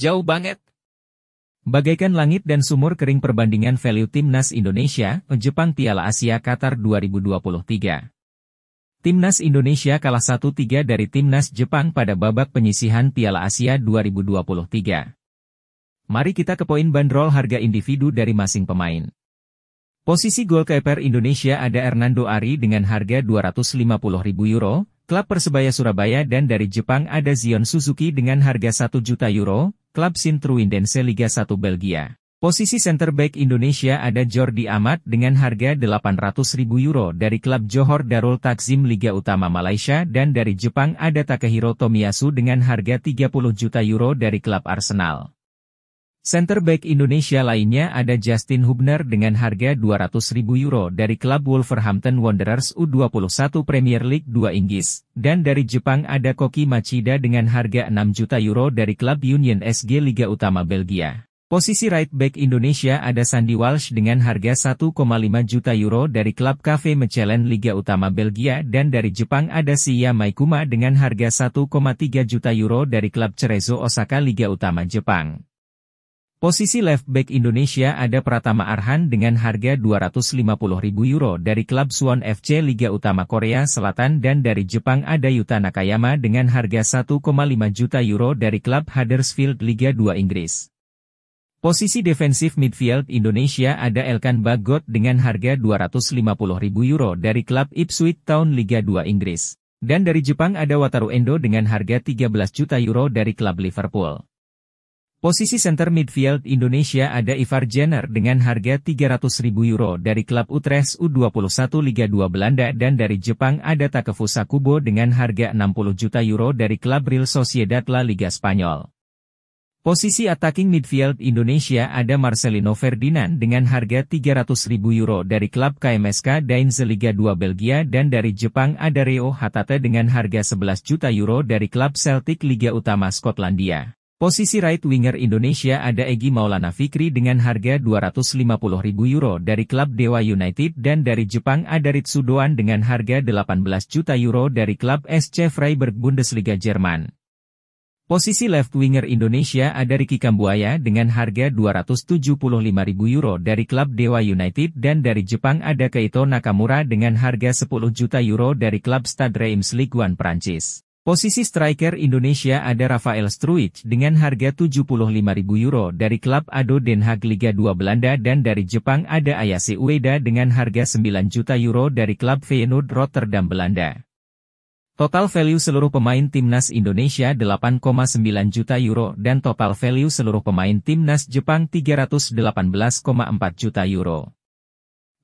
Jauh banget. Bagaikan langit dan sumur kering perbandingan value timnas Indonesia, Jepang Piala Asia Qatar 2023. Timnas Indonesia kalah 1-3 dari timnas Jepang pada babak penyisihan Piala Asia 2023. Mari kita ke poin bandrol harga individu dari masing pemain. Posisi gol goalkeeper Indonesia ada Hernando Ari dengan harga 250 ribu euro, klub Persebaya Surabaya dan dari Jepang ada Zion Suzuki dengan harga 1 juta euro, klub Sint-Truidense Liga 1 Belgia. Posisi center back Indonesia ada Jordi Amat dengan harga 800.000 euro dari klub Johor Darul Takzim Liga Utama Malaysia dan dari Jepang ada Takahiro Tomiyasu dengan harga 30 juta euro dari klub Arsenal. Center back Indonesia lainnya ada Justin Hubner dengan harga 200 ribu euro dari klub Wolverhampton Wanderers U21 Premier League 2 Inggris, dan dari Jepang ada Koki Machida dengan harga 6 juta euro dari klub Union SG Liga Utama Belgia. Posisi right back Indonesia ada Sandy Walsh dengan harga 1,5 juta euro dari klub Cafe Mechelen Liga Utama Belgia dan dari Jepang ada Siya Maikuma dengan harga 1,3 juta euro dari klub Cerezo Osaka Liga Utama Jepang. Posisi left back Indonesia ada Pratama Arhan dengan harga 250.000 euro dari klub Suwon FC Liga Utama Korea Selatan dan dari Jepang ada Yuta Nakayama dengan harga 1,5 juta euro dari klub Huddersfield Liga 2 Inggris. Posisi defensif midfield Indonesia ada Elkan Bagot dengan harga 250.000 euro dari klub Ipswich Town Liga 2 Inggris. Dan dari Jepang ada Wataru Endo dengan harga 13 juta euro dari klub Liverpool. Posisi center midfield Indonesia ada Ivar Jenner dengan harga 300.000 euro dari klub Utrecht U21 Liga 2 Belanda dan dari Jepang ada Takefusa Kubo dengan harga 60 juta euro dari klub Real Sociedad La Liga Spanyol. Posisi attacking midfield Indonesia ada Marcelino Ferdinand dengan harga 300.000 euro dari klub KMSK Dainze Liga 2 Belgia dan dari Jepang ada Rio Hatate dengan harga 11 juta euro dari klub Celtic Liga Utama Skotlandia. Posisi right winger Indonesia ada Egi Maulana Fikri dengan harga 250.000 euro dari klub Dewa United dan dari Jepang ada Ritsu Doan dengan harga 18 juta euro dari klub SC Freiburg Bundesliga Jerman. Posisi left winger Indonesia ada Riki Kambuaya dengan harga 275.000 euro dari klub Dewa United dan dari Jepang ada Keito Nakamura dengan harga 10 juta euro dari klub Stade Reims Ligue 1 Prancis. Posisi striker Indonesia ada Rafael Struich dengan harga 75.000 euro dari klub Ado Den Haag Liga 2 Belanda dan dari Jepang ada Ayase Ueda dengan harga 9 juta euro dari klub Feyenoord Rotterdam Belanda. Total value seluruh pemain timnas Indonesia 8,9 juta euro dan total value seluruh pemain timnas Jepang 318,4 juta euro.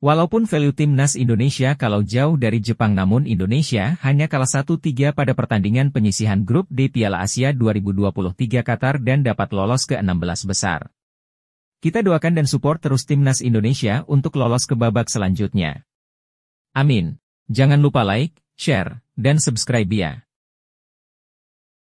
Walaupun value timnas Indonesia kalau jauh dari Jepang namun Indonesia hanya kalah 1-3 pada pertandingan penyisihan grup D Piala Asia 2023 Qatar dan dapat lolos ke 16 besar. Kita doakan dan support terus timnas Indonesia untuk lolos ke babak selanjutnya. Amin. Jangan lupa like, share, dan subscribe ya.